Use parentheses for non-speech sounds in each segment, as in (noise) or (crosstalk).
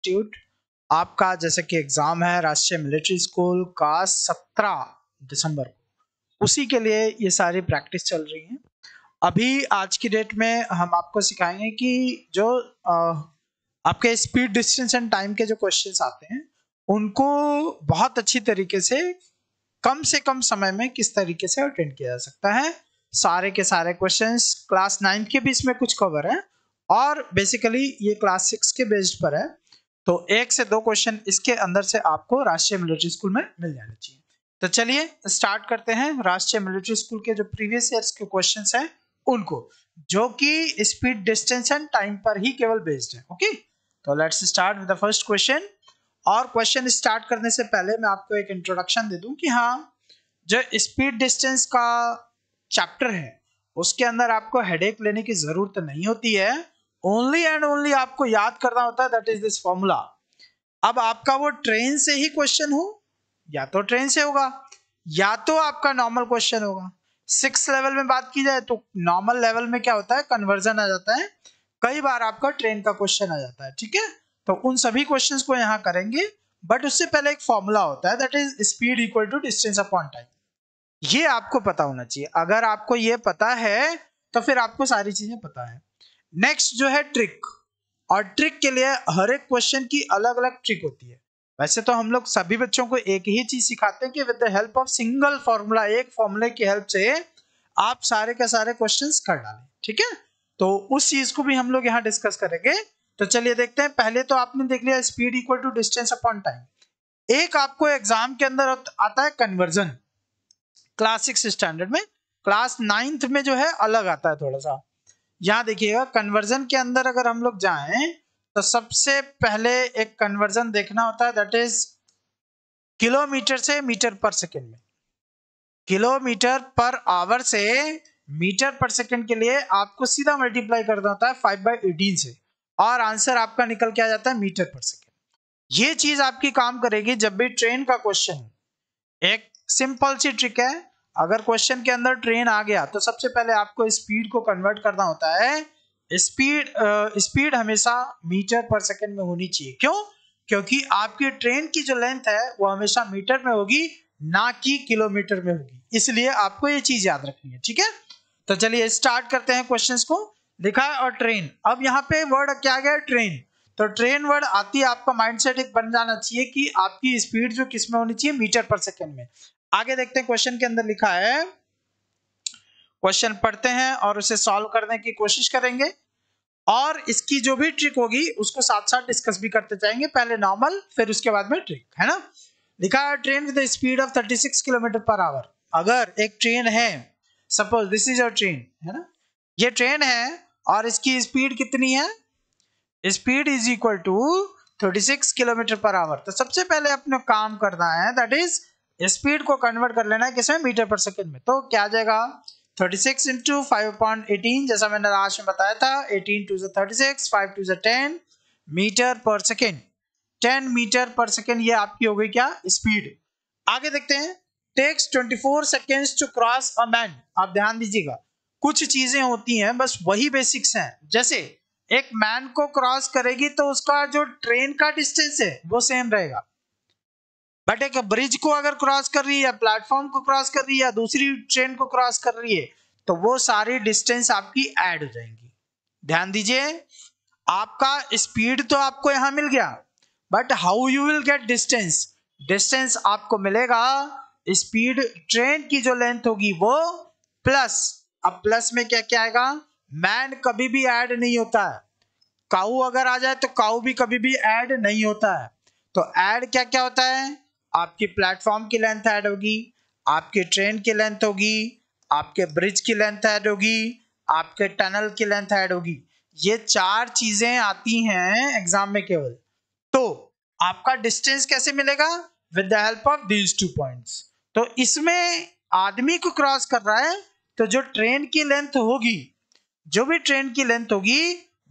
Institute आपका जैसे कि एग्जाम है राष्ट्रीय मिलिट्री स्कूल का सत्रह दिसंबर को उसी के लिए ये सारी प्रैक्टिस चल रही है अभी आज की डेट में हम आपको सिखाएंगे कि जो आ, आपके स्पीड डिस्टेंस एंड टाइम के जो क्वेश्चन आते हैं उनको बहुत अच्छी तरीके से कम से कम समय में किस तरीके से अटेंड किया जा सकता है सारे के सारे क्वेश्चंस क्लास नाइन्थ के भी इसमें कुछ कवर है और बेसिकली ये क्लास सिक्स के बेस्ड पर है तो एक से दो क्वेश्चन इसके अंदर से आपको राष्ट्रीय मिलिट्री स्कूल में मिल जाने चाहिए तो चलिए स्टार्ट करते हैं राष्ट्रीय मिलिट्री स्कूल के जो प्रीवियस ईयर्स के क्वेश्चन हैं उनको जो कि स्पीड डिस्टेंस एंड टाइम पर ही केवल बेस्ड है ओके तो let's start with the first question और क्वेश्चन स्टार्ट करने से पहले मैं आपको एक इंट्रोडक्शन दे दूं कि हाँ जो स्पीड डिस्टेंस का चैप्टर है उसके अंदर आपको हेडेक लेने की ज़रूरत नहीं होती है ओनली एंड ओनली आपको याद करना होता है दैट इज दिस फॉर्मूला अब आपका वो ट्रेन से ही क्वेश्चन हो या तो ट्रेन से होगा या तो आपका नॉर्मल क्वेश्चन होगा सिक्स लेवल में बात की जाए तो नॉर्मल लेवल में क्या होता है कन्वर्जन आ जाता है कई बार आपका ट्रेन का क्वेश्चन आ जाता है ठीक है तो उन सभी क्वेश्चन को यहाँ करेंगे बट उससे पहले एक फॉर्मूला होता है that is speed equal to distance upon time ये आपको पता होना चाहिए अगर आपको ये पता है तो फिर आपको सारी चीजें पता है नेक्स्ट जो है ट्रिक और ट्रिक के लिए हर एक क्वेश्चन की अलग अलग ट्रिक होती है वैसे तो हम लोग सभी बच्चों को एक ही चीज सिखाते हैं कि with the help of single formula एक फॉर्मूले की हेल्प से आप सारे के सारे क्वेश्चंस कर डालें ठीक है तो उस चीज को भी हम लोग यहाँ डिस्कस करेंगे तो चलिए देखते हैं पहले तो आपने देख लिया speed equal to distance upon time एक आपको एग्जाम के अंदर आता है कन्वर्जन क्लास सिक्स स्टैंडर्ड में क्लास नाइन्थ में जो है अलग आता है थोड़ा सा यहां देखिएगा कन्वर्जन के अंदर अगर हम लोग जाए तो सबसे पहले एक कन्वर्जन देखना होता है दैट इज किलोमीटर से मीटर पर सेकेंड में किलोमीटर पर आवर से मीटर पर सेकेंड के लिए आपको सीधा मल्टीप्लाई करना होता है फाइव बाई एटीन से और आंसर आपका निकल के आ जाता है मीटर पर सेकेंड ये चीज आपकी काम करेगी जब भी ट्रेन का क्वेश्चन एक सिंपल सी ट्रिक है अगर क्वेश्चन के अंदर ट्रेन आ गया तो सबसे पहले आपको स्पीड को कन्वर्ट करना होता है स्पीड स्पीड हमेशा मीटर पर सेकंड में होनी चाहिए क्यों क्योंकि आपकी ट्रेन की जो लेंथ है वो हमेशा मीटर में होगी ना कि किलोमीटर में होगी इसलिए आपको ये चीज याद रखनी है ठीक है तो चलिए स्टार्ट करते हैं क्वेश्चन को लिखा है और ट्रेन अब यहाँ पे वर्ड क्या गया ट्रेन तो ट्रेन वर्ड आती है आपका माइंडसेट एक बन जाना चाहिए कि आपकी स्पीड जो किस में होनी चाहिए मीटर पर सेकंड में आगे देखते हैं क्वेश्चन के अंदर लिखा है क्वेश्चन पढ़ते हैं और उसे सॉल्व करने की कोशिश करेंगे और इसकी जो भी ट्रिक होगी उसको साथ साथ डिस्कस भी करते जाएंगे पहले नॉर्मल फिर उसके बाद में ट्रिक है ना लिखा है train with speed of 36 kilometre per hour अगर एक ट्रेन है suppose this is our train है ना ये ट्रेन है और इसकी स्पीड कितनी है speed is equal to six kilometre per hour तो सबसे पहले अपने काम करना है दैट इज स्पीड को कन्वर्ट कर लेना है किसमें मीटर पर सेकेंड में तो क्या आ जाएगा 36 six into five upon eighteen जैसा मैंने लास्ट में बताया था 18 two thirty six five two ten metre पर सेकेंड 10 मीटर पर सेकेंड ये आपकी हो गई क्या स्पीड आगे देखते हैं takes 24 four seconds to cross a man आप ध्यान दीजिएगा कुछ चीजें होती हैं बस वही बेसिक्स हैं जैसे एक मैन को क्रॉस करेगी तो उसका जो ट्रेन का डिस्टेंस है वो सेम रहेगा बट एक ब्रिज को अगर क्रॉस कर रही है प्लेटफॉर्म को क्रॉस कर रही है दूसरी ट्रेन को क्रॉस कर रही है तो वो सारी डिस्टेंस आपकी ऐड हो जाएंगी ध्यान दीजिए आपका स्पीड तो आपको यहां मिल गया but how you will get distance distance आपको मिलेगा स्पीड ट्रेन की जो लेंथ होगी वो प्लस अब प्लस में क्या क्या आएगा मैन कभी भी ऐड नहीं होता है काऊ अगर आ जाए तो काऊ भी कभी भी ऐड नहीं होता है तो ऐड क्या क्या होता है आपकी प्लेटफॉर्म की लेंथ ऐड होगी आपकी ट्रेन की लेंथ होगी आपके ब्रिज की लेंथ ऐड होगी आपके टनल की लेंथ ऐड होगी ये चार चीजें आती हैं एग्जाम में केवल तो आपका डिस्टेंस कैसे मिलेगा with the help of these two points तो इसमें आदमी को क्रॉस कर रहा है तो जो ट्रेन की लेंथ होगी जो भी ट्रेन की लेंथ होगी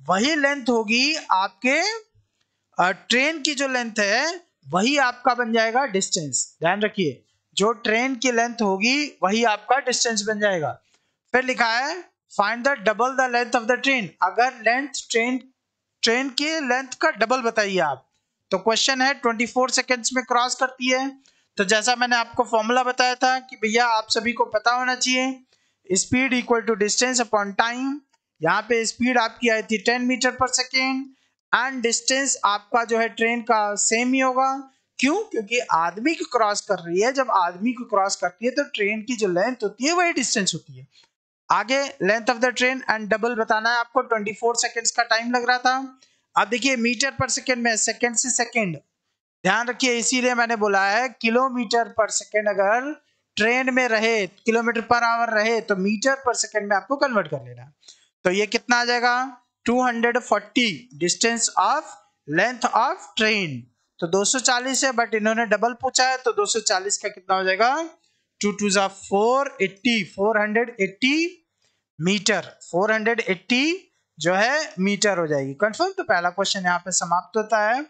वही लेंथ होगी आपके ट्रेन की जो लेंथ है वही आपका बन जाएगा डिस्टेंस ध्यान रखिए जो ट्रेन की लेंथ होगी वही आपका डिस्टेंस बन जाएगा फिर लिखा है find the double the length of the train अगर लेंथ ट्रेन ट्रेन की लेंथ का डबल बताइए आप तो क्वेश्चन है 24 सेकंड्स में क्रॉस करती है तो जैसा मैंने आपको फॉर्मूला बताया था कि भैया आप सभी को पता होना चाहिए speed equal to distance upon time यहाँ पे स्पीड आपकी आई थी 10 मीटर पर सेकेंड एंड डिस्टेंस आपका जो है ट्रेन का सेम ही होगा क्यों क्योंकि आदमी को क्रॉस कर रही है जब आदमी को क्रॉस करती है तो ट्रेन की जो लेंथ होती है वही डिस्टेंस होती है आगे length of the train and double बताना है आपको 24 सेकंड्स का टाइम लग रहा था अब देखिए मीटर पर सेकंड में सेकंड से सेकंड ध्यान रखिए इसीलिए मैंने बोला है किलोमीटर पर सेकंड अगर ट्रेन में रहे किलोमीटर पर आवर रहे तो मीटर पर सेकंड में आपको कन्वर्ट कर लेना तो ये कितना आ जाएगा 240 distance of length of train तो 240 है बट इन्होंने डबल पूछा है तो 240 का कितना हो जाएगा टू टू जा four eighty four hundred eighty metre four hundred eighty जो है मीटर हो जाएगी कंफर्म तो पहला क्वेश्चन यहाँ पे समाप्त होता है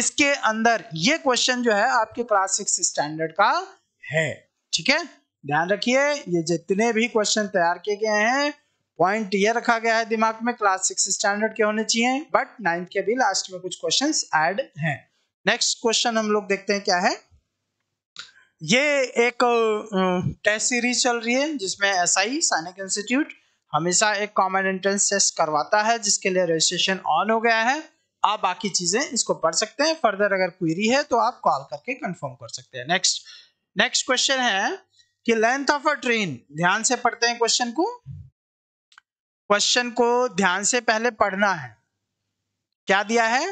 इसके अंदर ये क्वेश्चन जो है आपके क्लास सिक्स स्टैंडर्ड का है ठीक है ध्यान रखिए ये जितने भी क्वेश्चन तैयार किए गए हैं पॉइंट ये रखा गया है दिमाग में क्लास सिक्स स्टैंडर्ड के होने चाहिए बट नाइन्थ के भी लास्ट में कुछ क्वेश्चन एड है नेक्स्ट क्वेश्चन हम लोग देखते हैं क्या है ये एक टेस्ट सीरीज चल रही है जिसमें एस आई सैनिक इंस्टीट्यूट हमेशा एक कॉमन एंट्रेंस टेस्ट करवाता है जिसके लिए रजिस्ट्रेशन ऑन हो गया है आप बाकी चीजें इसको पढ़ सकते हैं फर्दर अगर क्वेरी है तो आप कॉल करके कंफर्म कर सकते हैं नेक्स्ट नेक्स्ट क्वेश्चन है कि लेंथ ऑफ अ ट्रेन ध्यान से पढ़ते हैं क्वेश्चन को क्वेश्चन को ध्यान से पहले पढ़ना है क्या दिया है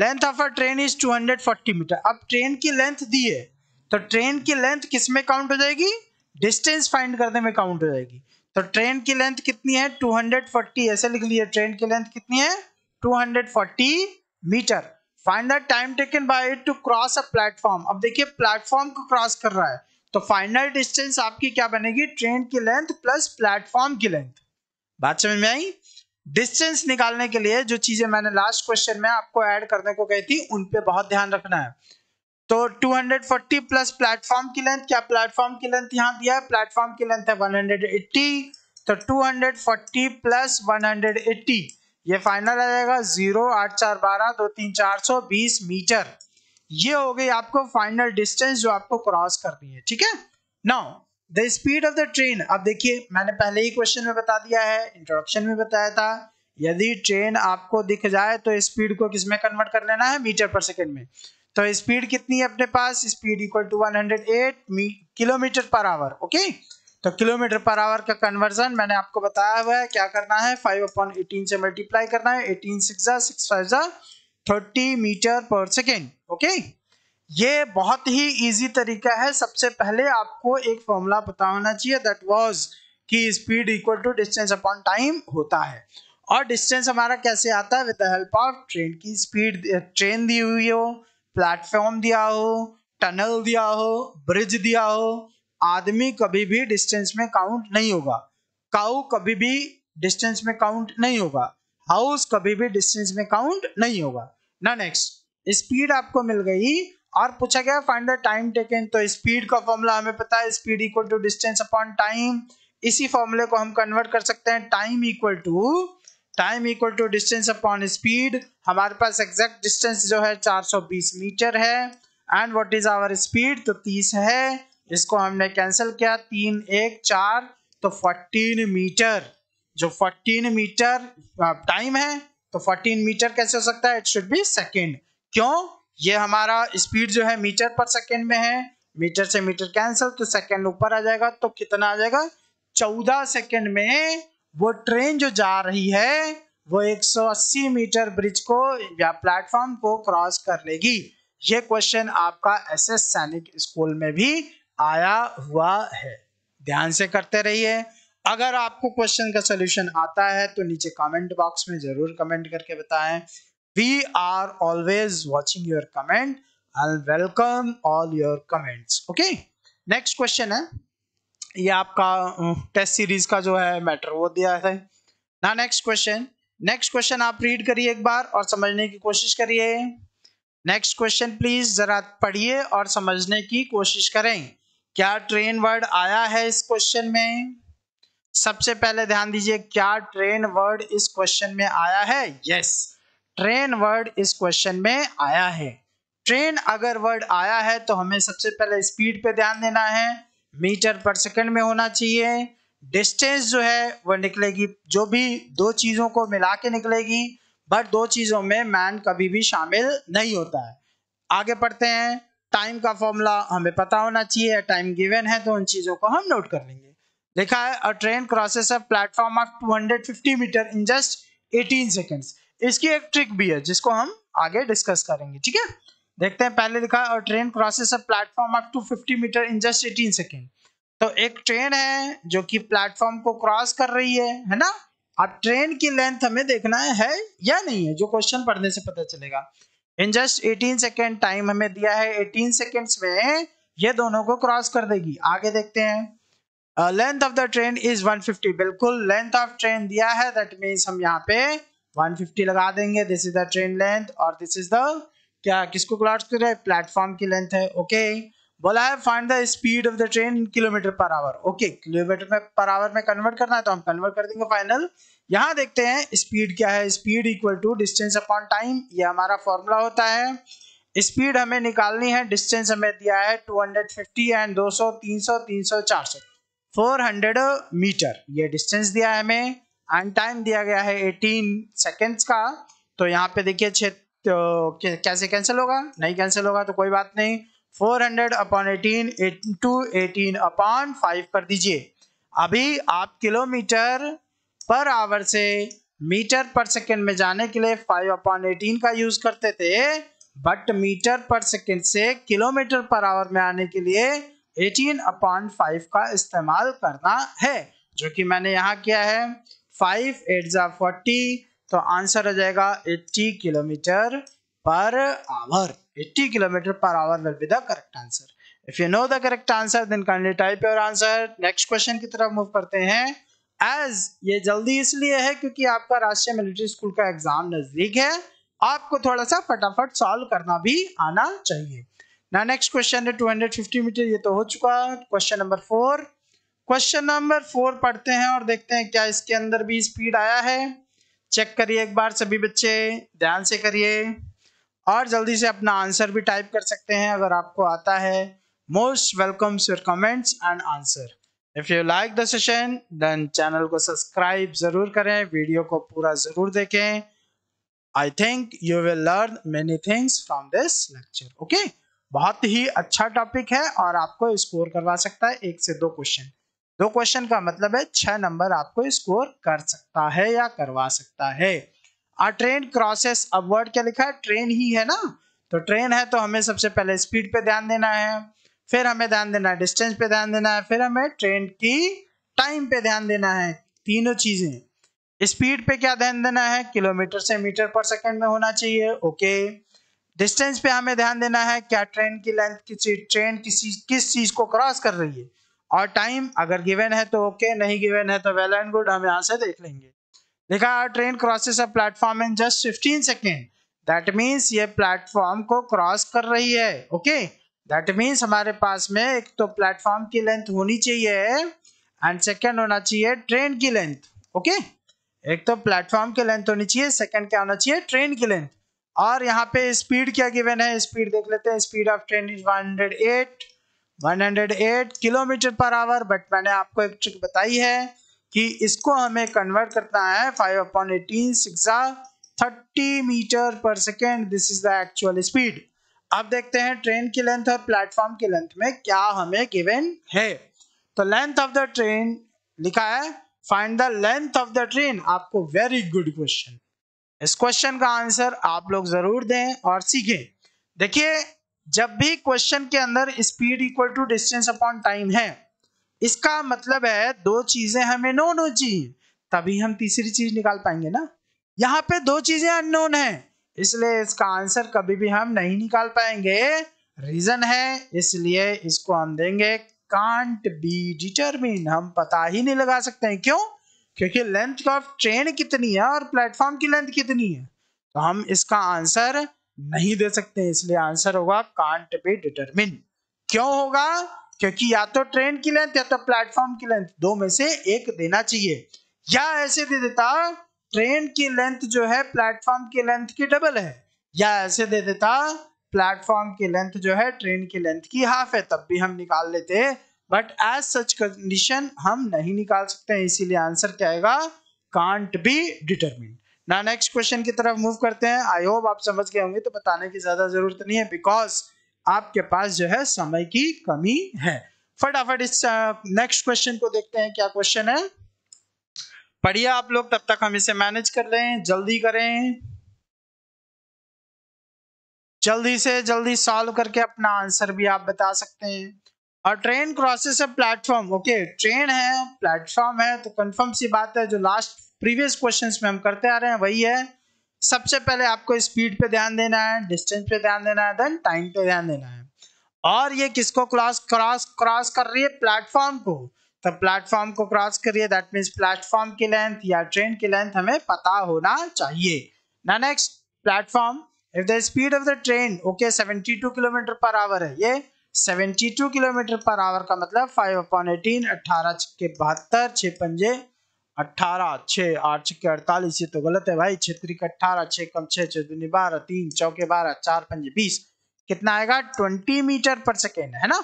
length of a train is 240 metre अब ट्रेन की लेंथ दी है तो ट्रेन की लेंथ किस में काउंट हो जाएगी डिस्टेंस फाइंड करने में काउंट हो जाएगी तो ट्रेन की लेंथ कितनी है 240 ऐसे लिख लिया ट्रेन की लेंथ कितनी है 240 metre find the time taken by it to cross a platform अब देखिए प्लेटफॉर्म को क्रॉस कर रहा है तो फाइनल डिस्टेंस आपकी क्या बनेगी ट्रेन की लेंथ प्लस प्लेटफॉर्म की लेंथ बात समझ में आई डिस्टेंस निकालने के लिए जो चीजें मैंने लास्ट क्वेश्चन में आपको ऐड करने को कही थी उन पे बहुत ध्यान रखना है तो 240 प्लस प्लेटफॉर्म की लेंथ क्या प्लेटफॉर्म की लेंथ यहाँ दिया है प्लेटफॉर्म की लेंथ है 180 तो 240 प्लस 180 ये फाइनल आ जाएगा जीरो आठ चार बारह दो तीन चार सौ बीस मीटर ये हो गई आपको फाइनल डिस्टेंस जो आपको क्रॉस करनी है ठीक है now the speed of the train अब देखिए मैंने पहले ही क्वेश्चन में बता दिया है इंट्रोडक्शन में बताया था यदि ट्रेन आपको दिख जाए तो स्पीड को किसमें कन्वर्ट कर लेना है मीटर पर सेकेंड में तो स्पीड कितनी है अपने पास speed equal to 108 kilometre per hour okay तो किलोमीटर पर आवर का कन्वर्जन मैंने आपको बताया हुआ है क्या करना है 5 अपॉन 18 से मल्टीप्लाई करना है 18 six six five thirty metre पर सेकेंड ओके ये बहुत ही इजी तरीका है सबसे पहले आपको एक फॉर्मूला पता होना चाहिए दैट वाज कि speed equal to distance upon time होता है और डिस्टेंस हमारा कैसे आता है with the help of train की स्पीड ट्रेन दी हुई हो प्लेटफॉर्म दिया हो टनल दिया हो ब्रिज दिया हो आदमी कभी भी डिस्टेंस में काउंट नहीं होगा काउ कभी भी डिस्टेंस में काउंट नहीं होगा हाउस कभी भी डिस्टेंस में काउंट नहीं होगा ना नेक्स्ट स्पीड आपको मिल गई और पूछा गया फाइंड द टाइम टेकन तो स्पीड का फॉर्मूला हमें पता है speed equal to distance upon time इसी फॉर्मूले को हम कन्वर्ट कर सकते हैं time equal to time equal to distance upon speed हमारे पास एग्जैक्ट डिस्टेंस जो है 420 मीटर है and what is our speed तो 30 है इसको हमने कैंसिल किया तीन एक चार तो 14 मीटर जो 14 मीटर टाइम है तो 14 मीटर कैसे हो सकता है इट शुड बी सेकेंड क्यों ये हमारा स्पीड जो है मीटर पर सेकेंड में है मीटर से मीटर कैंसिल तो सेकेंड ऊपर आ जाएगा तो कितना आ जाएगा चौदह सेकेंड में वो ट्रेन जो जा रही है वो 180 मीटर ब्रिज को या प्लेटफॉर्म को क्रॉस कर लेगी ये क्वेश्चन आपका एस एस सैनिक स्कूल में भी आया हुआ है ध्यान से करते रहिए अगर आपको क्वेश्चन का सलूशन आता है तो नीचे कमेंट बॉक्स में जरूर कमेंट करके बताएं We are always watching your comment. I'll welcome all your comments. Okay. Next question है ये आपका टेस्ट अं, सीरीज का जो है मैटर वो दिया है ना नेक्स्ट क्वेश्चन नेक्स्ट क्वेश्चन आप रीड करिए एक बार और समझने की कोशिश करिए नेक्स्ट क्वेश्चन प्लीज जरा पढ़िए और समझने की कोशिश करें क्या ट्रेन वर्ड आया है इस क्वेश्चन में सबसे पहले ध्यान दीजिए क्या ट्रेन वर्ड इस क्वेश्चन में आया है यस yes. ट्रेन वर्ड इस क्वेश्चन में आया है ट्रेन अगर वर्ड आया है तो हमें सबसे पहले स्पीड पे ध्यान देना है मीटर पर सेकंड में होना चाहिए डिस्टेंस जो है वह निकलेगी जो भी दो चीज़ों को मिला के निकलेगी बट दो चीज़ों में मैन कभी भी शामिल नहीं होता है आगे पढ़ते हैं टाइम का फॉर्मूला हमें पता होना चाहिए टाइम गिवन है तो उन चीज़ों को हम नोट कर लेंगे लिखा है a train crosses a platform of 250 metre in just 18 seconds इसकी एक ट्रिक भी है जिसको हम आगे डिस्कस करेंगे ठीक है देखते हैं पहले लिखा और train crosses a platform up to 50 metre in just 18 second तो एक ट्रेन है जो कि प्लेटफॉर्म को क्रॉस कर रही है है ना अब ट्रेन की लेंथ हमें देखना है, है या नहीं है जो क्वेश्चन पढ़ने से पता चलेगा इन जस्ट 18 सेकेंड टाइम हमें दिया है 18 सेकेंड्स में ये दोनों को क्रॉस कर देगी आगे देखते हैं length of the train is 150 बिल्कुल लेंथ ऑफ ट्रेन दिया है दैट मीन्स हम यहाँ पे 150 लगा देंगे this is the train length और दिस इज द क्या किसको प्लॉट कर रहा है प्लेटफॉर्म की लेंथ है ओके okay. बोला है find the speed of the train kilometre per hour okay kilometre में पर आवर में कन्वर्ट करना है तो हम कन्वर्ट कर देंगे फाइनल यहाँ देखते हैं स्पीड क्या है speed equal to distance upon time ये हमारा फॉर्मूला होता है स्पीड हमें निकालनी है डिस्टेंस हमें दिया है 250 एंड 200 300 300 400 400 मीटर ये डिस्टेंस दिया है हमें एंड टाइम दिया गया है 18 सेकेंड्स का तो यहाँ पे देखिए छे तो कैसे कैंसिल होगा नहीं कैंसिल होगा तो कोई बात नहीं 400 hundred upon eighteen to eighteen upon five कर दीजिए अभी आप किलोमीटर पर आवर से मीटर पर सेकेंड में जाने के लिए फाइव अपॉन एटीन का यूज करते थे बट मीटर पर सेकेंड से किलोमीटर पर आवर में आने के लिए 18 अपॉन फाइव का इस्तेमाल करना है जो कि मैंने यहाँ किया है फाइव एट ज़ा फोर्टी तो आंसर हो जाएगा 80 kilometre per hour 80 kilometre per hour will be the correct answer if you know the correct answer then kindly type your answer next question की तरफ मूव करते हैं एज ये जल्दी इसलिए है क्योंकि आपका राष्ट्रीय मिलिट्री स्कूल का एग्जाम नजदीक है आपको थोड़ा सा फटाफट सॉल्व करना भी आना चाहिए ना नेक्स्ट क्वेश्चन है 250 मीटर ये तो हो चुका question number four question number four पढ़ते हैं और देखते हैं क्या इसके अंदर भी स्पीड आया है चेक करिए एक बार सभी बच्चे ध्यान से करिए और जल्दी से अपना आंसर भी टाइप कर सकते हैं अगर आपको आता है most welcomes your comments and answer if you like the session then channel को सब्सक्राइब जरूर करें वीडियो को पूरा जरूर देखें I think you will learn many things from this lecture okay बहुत ही अच्छा टॉपिक है और आपको स्कोर करवा सकता है एक से दो क्वेश्चन दो क्वेश्चन का मतलब है छह नंबर आपको स्कोर कर सकता है या करवा सकता है आ ट्रेन क्रॉसेस अब वर्ड क्या लिखा है ट्रेन ही है ना तो ट्रेन है तो हमें सबसे पहले स्पीड पे ध्यान देना है फिर हमें ध्यान देना है डिस्टेंस पे ध्यान देना है फिर हमें ट्रेन की टाइम पे ध्यान देना है तीनों चीजें स्पीड पे क्या ध्यान देना है किलोमीटर से मीटर पर सेकंड में होना चाहिए ओके डिस्टेंस पे हमें ध्यान देना है क्या ट्रेन की लेंथ किसी ट्रेन किसी किस चीज को क्रॉस कर रही है और टाइम अगर गिवन है तो ओके okay, नहीं गिवन है तो वेल एंड गुड हम यहाँ से देख लेंगे देखा a train crosses a platform in just fifteen second that means ये प्लेटफॉर्म को क्रॉस कर रही है ओके दैट मीन्स हमारे पास में एक तो प्लेटफॉर्म की लेंथ होनी चाहिए एंड सेकेंड होना चाहिए ट्रेन की लेंथ ओके okay? एक तो प्लेटफॉर्म की लेंथ होनी चाहिए सेकेंड क्या होना चाहिए ट्रेन की लेंथ और यहाँ पे स्पीड क्या गिवन है स्पीड देख लेते हैं speed of train is one hundred eight 108 kilometre per hour but मैंने आपको एक ट्रिक बताई है कि इसको हमें कन्वर्ट करना है 5 upon eighteen six thirty metre पर second this is the actual speed अब देखते हैं ट्रेन की लेंथ और प्लेटफॉर्म की लेंथ में क्या हमें गिवन है तो लेंथ ऑफ द ट्रेन लिखा है find the length of the train आपको वेरी गुड क्वेश्चन इस क्वेश्चन का आंसर आप लोग जरूर दें और सीखें देखिए जब भी क्वेश्चन के अंदर speed equal to distance upon time है इसका मतलब है दो चीजें हमें नोन हो चाहिए तभी हम तीसरी चीज निकाल पाएंगे ना यहाँ पे दो चीजें अननोन है इसलिए इसका आंसर कभी भी हम नहीं निकाल पाएंगे रीजन है इसलिए इसको हम देंगे कांट बी डिटरमिन हम पता ही नहीं लगा सकते हैं क्यों क्योंकि लेंथ ऑफ ट्रेन कितनी है और प्लेटफॉर्म की लेंथ कितनी है तो हम इसका आंसर नहीं दे सकते इसलिए आंसर होगा कांट बी डिटरमिन क्यों होगा क्योंकि या तो ट्रेन की लेंथ या तो प्लेटफॉर्म की लेंथ दो में से एक देना चाहिए या ऐसे दे देता ट्रेन की लेंथ जो है प्लेटफॉर्म की लेंथ की डबल है या ऐसे दे देता प्लेटफॉर्म की लेंथ जो है ट्रेन की लेंथ की हाफ है तब भी हम निकाल लेते बट एज सच कंडीशन हम नहीं निकाल सकते हैं इसीलिए आंसर क्या आएगा कांट बी डिटरमिन ना नेक्स्ट क्वेश्चन की तरफ मूव करते हैं आई होप आप समझ गए होंगे तो बताने की ज्यादा जरूरत नहीं है बिकॉज आपके पास जो है समय की कमी है फटाफट इस नेक्स्ट क्वेश्चन को देखते हैं क्या क्वेश्चन है पढ़िए आप लोग तब तक हम इसे मैनेज कर लें जल्दी करें जल्दी से जल्दी सॉल्व करके अपना आंसर भी आप बता सकते हैं और ट्रेन क्रॉसेस है प्लेटफॉर्म ओके ट्रेन है प्लेटफॉर्म है तो कंफर्म सी बात है जो लास्ट प्रीवियस क्वेश्चंस में हम करते आ रहे हैं वही है सबसे पहले आपको स्पीड पे ध्यान देना है डिस्टेंस पे ध्यान देना है देन टाइम पे ध्यान देना है और ये किसको क्रॉस क्रॉस क्रॉस कर रही है प्लेटफॉर्म को तो प्लेटफॉर्म को क्रॉस करिए दैट मीन्स प्लेटफॉर्म की लेंथ या ट्रेन की लेंथ हमें पता होना चाहिए ना next platform if the speed of the train okay 72 kilometre per hour है ये 72 किलोमीटर पर आवर का मतलब 5 अपॉन 18 18 के बहत्तर छः पंजे अट्ठारह छः आठ छक्के अड़तालीस ये तो गलत है भाई छत्री का अट्ठारह छः कम छः छः दूनी बारह तीन चौके बारह चार पंजे बीस कितना आएगा ट्वेंटी मीटर पर सेकेंड है ना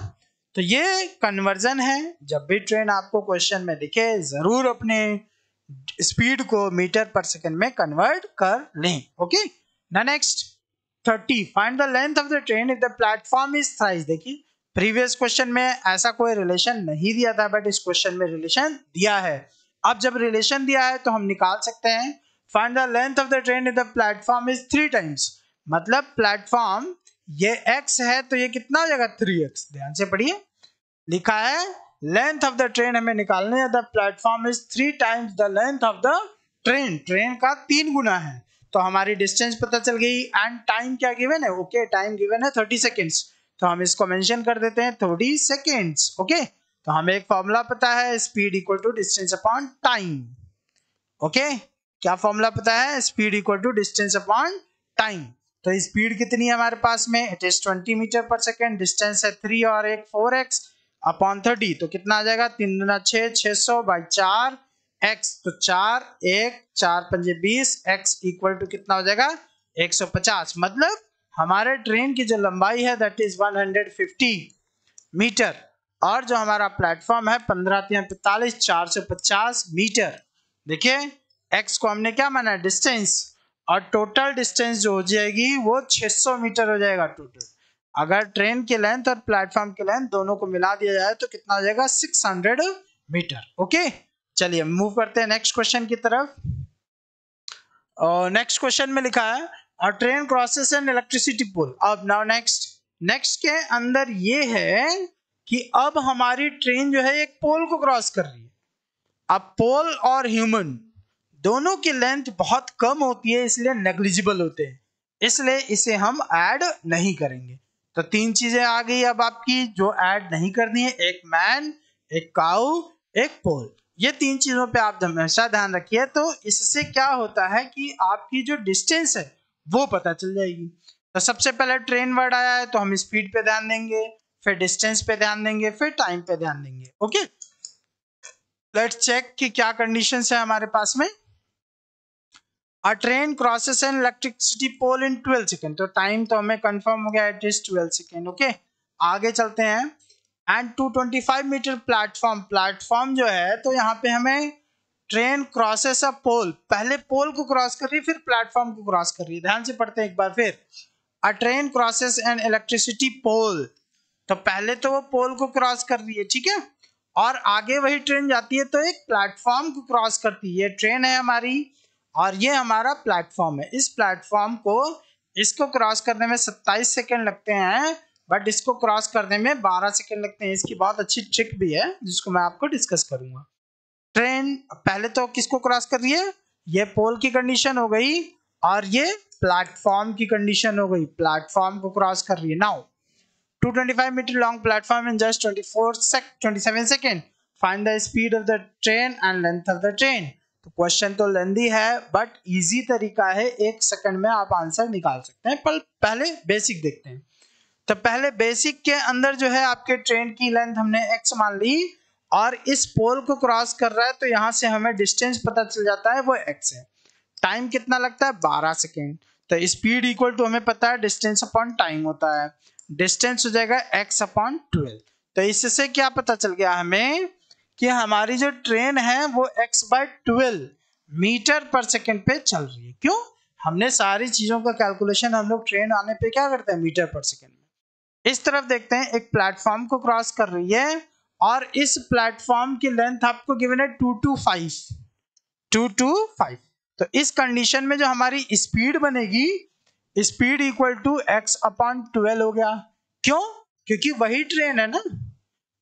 तो ये कन्वर्जन है जब भी ट्रेन आपको क्वेश्चन में दिखे जरूर अपने स्पीड को मीटर पर सेकेंड में कन्वर्ट कर लें okay next thirty find the length of the train if the platform is thrice देखिए प्रीवियस क्वेश्चन में ऐसा कोई रिलेशन नहीं दिया था बट इस क्वेश्चन में रिलेशन दिया है अब जब रिलेशन दिया है तो हम निकाल सकते हैं find the length of the train in the platform is three times मतलब प्लेटफॉर्म ये x है तो ये कितना हो जाएगा थ्री एक्स ध्यान से पढ़िए लिखा है लेंथ ऑफ द ट्रेन हमें निकालने है the platform is three times the length of the train train का तीन गुना है तो हमारी डिस्टेंस पता चल गई एंड टाइम क्या गिवन है ओके टाइम गिवन है थर्टी सेकेंड्स तो हम इसको मेंशन कर देते हैं थर्टी सेकेंड्स ओके तो हमें एक फॉर्मूला पता है speed equal to distance upon time okay क्या फॉर्मूला पता है speed equal to distance upon time तो स्पीड कितनी है हमारे पास में इट इज 20 मीटर पर सेकेंड डिस्टेंस है थ्री और एक फोर एक्स अपॉन थर्टी तो कितना आ जाएगा तीन दुना छ सौ बाई चार एक्स तो चार एक चार पंजे बीस एक्स इक्वल टू कितना हो जाएगा एक सौ पचास मतलब हमारे ट्रेन की जो लंबाई है that is one hundred fifty metre और जो हमारा प्लेटफॉर्म है पंद्रह पैंतालीस चार सौ पचास मीटर देखिए एक्स को हमने क्या माना है डिस्टेंस और टोटल डिस्टेंस जो हो जाएगी वो 600 मीटर हो जाएगा टोटल अगर ट्रेन की लेंथ और प्लेटफॉर्म की लेंथ दोनों को मिला दिया जाए तो कितना हो जाएगा 600 मीटर ओके चलिए मूव करते हैं नेक्स्ट क्वेश्चन की तरफ और नेक्स्ट क्वेश्चन में लिखा है और train crosses an electricity pole अब नाउ नेक्स्ट नेक्स्ट के अंदर ये है कि अब हमारी ट्रेन जो है एक पोल को क्रॉस कर रही है अब पोल और ह्यूमन दोनों की लेंथ बहुत कम होती है इसलिए नेग्लिजिबल होते हैं इसलिए इसे हम ऐड नहीं करेंगे तो तीन चीजें आ गई अब आपकी जो ऐड नहीं करनी है एक मैन एक काउ एक पोल ये तीन चीजों पे आप हमेशा ध्यान रखिए तो इससे क्या होता है कि आपकी जो डिस्टेंस है वो पता चल जाएगी तो सबसे पहले ट्रेन वर्ड आया है तो हम स्पीड पे ध्यान देंगे फिर डिस्टेंस पे ध्यान देंगे फिर टाइम पे ध्यान देंगे ओके लेट्स चेक कि क्या कंडीशन है हमारे पास में a train crosses an electricity pole in 12 second तो टाइम तो हमें कंफर्म हो गया एटलीस्ट 12 सेकेंड ओके आगे चलते हैं एंड 225 मीटर प्लेटफॉर्म प्लेटफॉर्म जो है तो यहाँ पे हमें ट्रेन क्रॉसेस अ पोल पहले पोल को क्रॉस कर रही है फिर प्लेटफॉर्म को क्रॉस कर रही है ध्यान से पढ़ते हैं एक बार फिर a train crosses an electricity pole तो पहले तो वो पोल को क्रॉस कर रही है ठीक है और आगे वही ट्रेन जाती है तो एक प्लेटफॉर्म को क्रॉस करती है ये ट्रेन है हमारी और ये हमारा प्लेटफॉर्म है इस प्लेटफॉर्म को इसको क्रॉस करने में 27 सेकंड लगते हैं बट इसको क्रॉस करने में 12 सेकंड लगते हैं इसकी बहुत अच्छी ट्रिक भी है जिसको मैं आपको डिस्कस करूंगा ट्रेन पहले तो किसको क्रॉस कर रही है ये पोल की कंडीशन हो गई और ये प्लेटफॉर्म की कंडीशन हो गई प्लेटफॉर्म को क्रॉस कर रही है now 225 meter long platform in just 24 sec 27 second find the speed of the train and length of the train तो क्वेश्चन तो लेंदी है बट इजी तरीका है एक सेकंड में आप आंसर निकाल सकते हैं पर पहले बेसिक देखते हैं तो पहले बेसिक के अंदर जो है आपके ट्रेन की लेंथ हमने एक्स मान ली और इस पोल को क्रॉस कर रहा है तो यहां से हमें डिस्टेंस पता चल जाता है वो एक्स है टाइम कितना लगता है 12 सेकंड तो स्पीड इक्वल टू हमें पता है डिस्टेंस अपॉन टाइम होता है डिस्टेंस हो जाएगा एक्स अपॉन ट्वेल्व तो इससे क्या पता चल गया हमें कि हमारी जो ट्रेन है वो एक्स बाय ट्वेल्व मीटर पर सेकेंड पे चल रही है क्यों हमने सारी चीजों का कैलकुलेशन हम लोग ट्रेन आने पे क्या करते हैं मीटर पर सेकेंड में इस तरफ देखते हैं एक प्लेटफॉर्म को क्रॉस कर रही है और इस प्लेटफॉर्म की लेंथ आपको गिवन है two two five two two five तो इस कंडीशन में जो हमारी स्पीड बनेगी speed equal to x upon twelve हो गया क्यों क्योंकि वही ट्रेन है ना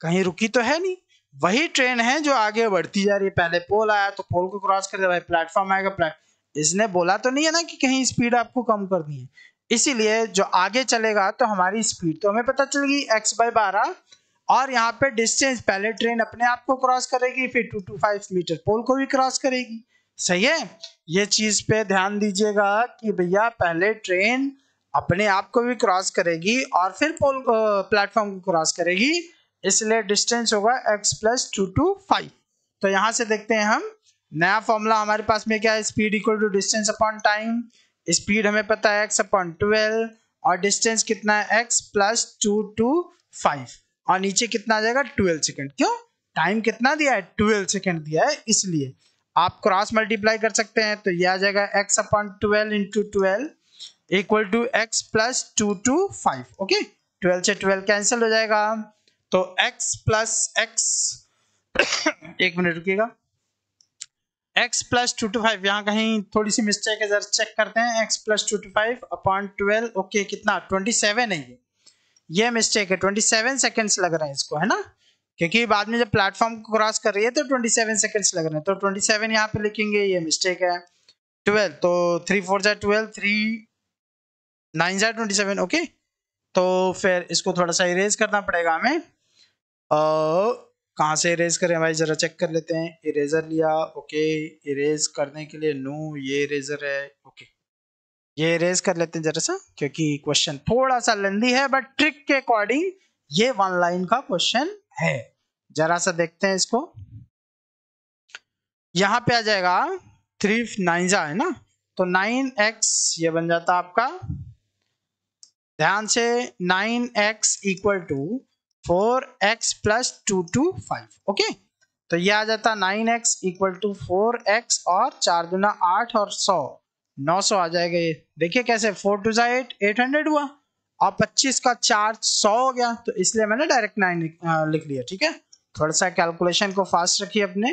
कहीं रुकी तो है नहीं वही ट्रेन है जो आगे बढ़ती जा रही है पहले पोल आया तो पोल को क्रॉस कर दिया भाई प्लेटफॉर्म आएगा प्लेट इसने बोला तो नहीं है ना कि कहीं स्पीड आपको कम करनी है इसीलिए जो आगे चलेगा तो हमारी स्पीड तो हमें पता चलेगी एक्स बाई बारह और यहाँ पे डिस्टेंस पहले ट्रेन अपने आप को क्रॉस करेगी फिर two two five metre pole को भी क्रॉस करेगी सही है ये चीज पे ध्यान दीजिएगा कि भैया पहले ट्रेन अपने आप को भी क्रॉस करेगी और फिर पोल प्लेटफॉर्म को क्रॉस करेगी इसलिए डिस्टेंस होगा x plus two two five तो यहां से देखते हैं हम नया फॉर्मूला हमारे पास में क्या है speed equal to distance upon time speed हमें पता है एक्स अपॉन ट्वेल्व और डिस्टेंस कितना है x plus two two five और नीचे कितना आ जाएगा ट्वेल्व सेकेंड क्यों टाइम कितना दिया है ट्वेल्व सेकेंड दिया है इसलिए आप क्रॉस मल्टीप्लाई कर सकते हैं तो ये आ जाएगा x upon twelve into twelve equal to x plus two two five okay twelve से ट्वेल्व कैंसिल हो जाएगा तो एक्स प्लस एक्स एक मिनट रुकिएगा x plus two two five यहाँ कहीं थोड़ी सी मिस्टेक है जरा चेक करते हैं x plus two two five upon twelve okay कितना ट्वेंटी सेवन है ये ये मिस्टेक है ट्वेंटी सेवन सेकेंड्स लग रहा है इसको है ना क्योंकि बाद में जब प्लेटफॉर्म क्रॉस कर रही है तो 27 सेकंड्स लग रहे हैं तो 27 यहाँ पे लिखेंगे ये मिस्टेक है 12 तो थ्री फोर जै ट्वेल्व थ्री नाइन जै ट्वेंटी सेवन ओके तो फिर इसको थोड़ा सा इरेज करना पड़ेगा हमें और कहाँ से इरेज करें भाई ज़रा चेक कर लेते हैं इरेजर लिया ओके इरेज करने के लिए नो ये इरेजर है ओके ये इरेज कर लेते हैं जरा सा क्योंकि क्वेश्चन थोड़ा सा लेंदी है बट ट्रिक के अकॉर्डिंग ये वन लाइन का क्वेश्चन है जरा सा देखते हैं इसको यहां पे आ जाएगा थ्री नाइन जा है ना तो नाइन एक्स ये बन जाता आपका ध्यान से nine x equal to four x plus two two five okay तो ये आ जाता nine x equal to four x और चार दुना आठ और सौ नौ सौ आ जाएगा ये देखिए कैसे फोर टू जा एट एट हंड्रेड हुआ और 25 का चार्ज 100 हो गया तो इसलिए मैंने डायरेक्ट नाइन लिख लिया ठीक है थोड़ा सा कैलकुलेशन को फास्ट रखिए अपने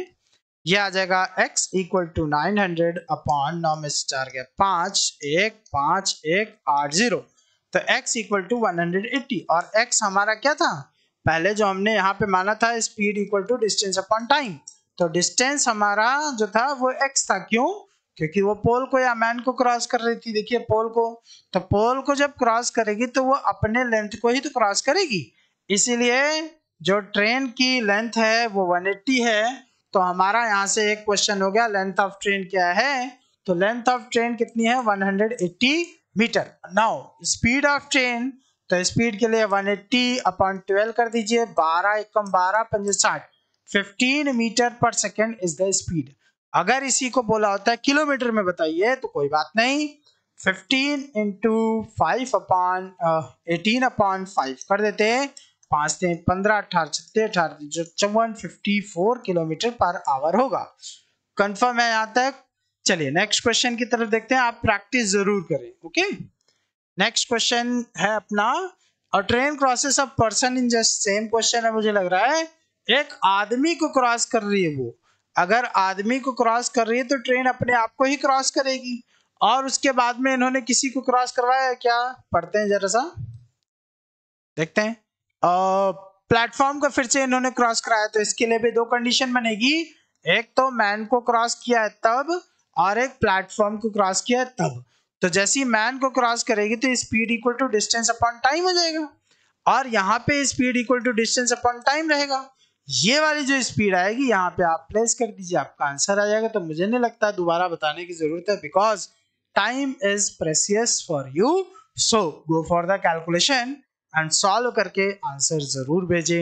ये आ जाएगा x equal to nine hundred upon नौ में से चार गया पांच एक पांच एक आठ जीरो तो x equal to one hundred eighty और x हमारा क्या था पहले जो हमने यहाँ पे माना था speed equal to distance upon time तो डिस्टेंस हमारा जो था वो x था क्यों क्योंकि वो पोल को या मैन को क्रॉस कर रही थी देखिए पोल को तो पोल को जब क्रॉस करेगी तो वो अपने लेंथ को ही तो क्रॉस करेगी इसीलिए जो ट्रेन की लेंथ है वो 180 है तो हमारा यहाँ से एक क्वेश्चन हो गया लेंथ ऑफ ट्रेन क्या है तो लेंथ ऑफ ट्रेन कितनी है 180 metre now speed of train तो स्पीड के लिए 180 एट्टी अपॉन ट्वेल्व कर दीजिए 12 एकम 12 पंजे साठ फिफ्टीन मीटर पर सेकेंड इज द स्पीड अगर इसी को बोला होता है किलोमीटर में बताइए तो कोई बात नहीं 15 into five upon eighteen upon five कर देते हैं पांच से पंद्रह अठारह छत्तीस अठारह चौवन fifty four kilometre per hour होगा कंफर्म है यहां तक चलिए नेक्स्ट क्वेश्चन की तरफ देखते हैं आप प्रैक्टिस जरूर करें ओके नेक्स्ट क्वेश्चन है अपना और train crosses a person in just same question है मुझे लग रहा है एक आदमी को क्रॉस कर रही है वो अगर आदमी को क्रॉस कर रही है तो ट्रेन अपने आप को ही क्रॉस करेगी और उसके बाद में इन्होंने किसी को क्रॉस करवाया क्या पढ़ते हैं जरा सा देखते हैं प्लेटफॉर्म को फिर से इन्होंने क्रॉस कराया तो इसके लिए भी दो कंडीशन बनेगी एक तो मैन को क्रॉस किया है तब और एक प्लेटफॉर्म को क्रॉस किया है तब तो जैसे ही मैन को क्रॉस करेगी तो speed equal to distance upon time हो जाएगा और यहाँ पे speed equal to distance upon time रहेगा ये वाली जो स्पीड आएगी यहाँ पे आप प्लेस कर दीजिए आपका आंसर आ जाएगा तो मुझे नहीं लगता दोबारा बताने की जरूरत है because time is precious for you so go for the calculation and solve करके आंसर जरूर भेजें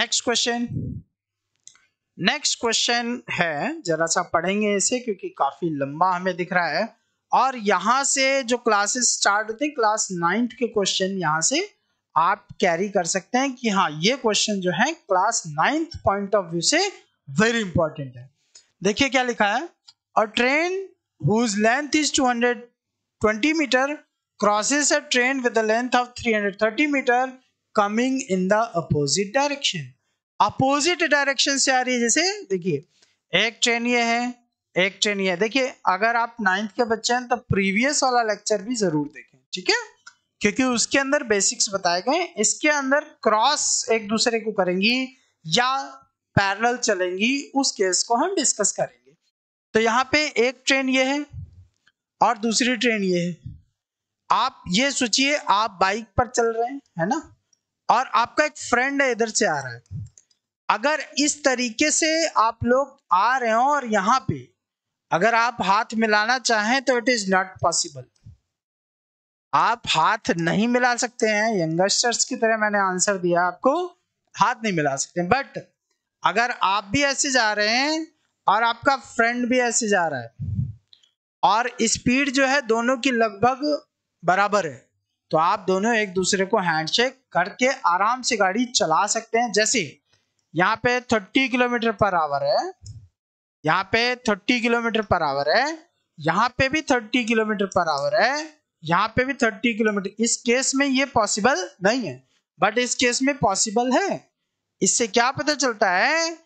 नेक्स्ट क्वेश्चन नेक्स्ट क्वेश्चन है जरा सा पढ़ेंगे इसे क्योंकि काफी लंबा हमें दिख रहा है और यहाँ से जो क्लासेस स्टार्ट होते हैं क्लास नाइन्थ के क्वेश्चन यहाँ से आप कैरी कर सकते हैं कि हाँ ये क्वेश्चन जो है class ninth point of view से वेरी इंपॉर्टेंट है देखिए क्या लिखा है a train whose length is 220 metre crosses a train with length of 330 metre coming in the opposite direction opposite direction से आ रही है जैसे देखिए एक ट्रेन ये है एक ट्रेन ये देखिए अगर आप नाइन्थ के बच्चे हैं तो प्रीवियस वाला लेक्चर भी जरूर देखें ठीक है क्योंकि उसके अंदर बेसिक्स बताए गए इसके अंदर क्रॉस एक दूसरे को करेंगी या पैरेलल चलेंगी उस केस को हम डिस्कस करेंगे तो यहाँ पे एक ट्रेन ये है और दूसरी ट्रेन ये है आप ये सोचिए आप बाइक पर चल रहे हैं है ना और आपका एक फ्रेंड है इधर से आ रहा है अगर इस तरीके से आप लोग आ रहे हो और यहाँ पे अगर आप हाथ मिलाना चाहें तो इट इज नॉट पॉसिबल आप हाथ नहीं मिला सकते हैं यंगस्टर्स की तरह मैंने आंसर दिया आपको हाथ नहीं मिला सकते बट अगर आप भी ऐसे जा रहे हैं और आपका फ्रेंड भी ऐसे जा रहा है और स्पीड जो है दोनों की लगभग बराबर है तो आप दोनों एक दूसरे को हैंडशेक करके आराम से गाड़ी चला सकते हैं जैसे यहाँ पे 30 किलोमीटर पर आवर है यहाँ पे 30 किलोमीटर पर आवर है यहाँ पे भी 30 किलोमीटर पर आवर है यहाँ पे भी थर्टी किलोमीटर इस केस में ये पॉसिबल नहीं है बट इस केस में पॉसिबल है इससे क्या पता चलता है